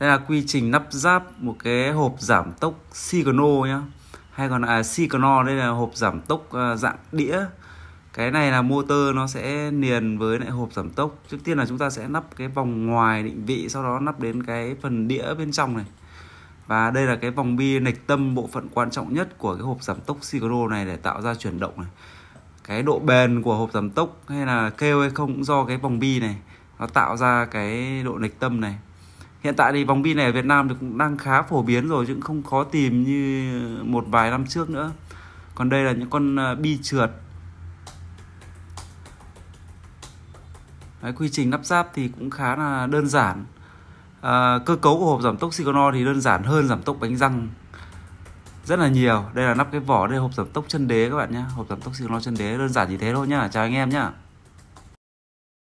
đây là quy trình lắp ráp một cái hộp giảm tốc Signal nhá hay còn là Signal đây là hộp giảm tốc ờ, dạng đĩa cái này là motor nó sẽ liền với lại hộp giảm tốc trước tiên là chúng ta sẽ lắp cái vòng ngoài định vị sau đó lắp đến cái phần đĩa bên trong này và đây là cái vòng bi lệch tâm bộ phận quan trọng nhất của cái hộp giảm tốc Sigro này để tạo ra chuyển động này cái độ bền của hộp giảm tốc hay là kêu hay không cũng do cái vòng bi này nó tạo ra cái độ lệch tâm này hiện tại thì vòng bi này ở Việt Nam thì cũng đang khá phổ biến rồi chứ cũng không khó tìm như một vài năm trước nữa còn đây là những con ờ, bi trượt Đấy, quy trình lắp ráp thì cũng khá là đơn giản à, cơ cấu của hộp giảm tốc Sigono thì đơn giản hơn giảm tốc bánh răng rất là nhiều đây là nắp cái vỏ đây là hộp giảm tốc chân đế các bạn nhé hộp giảm tốc Sigono chân đế đơn giản như thế thôi nhá chào anh em nhá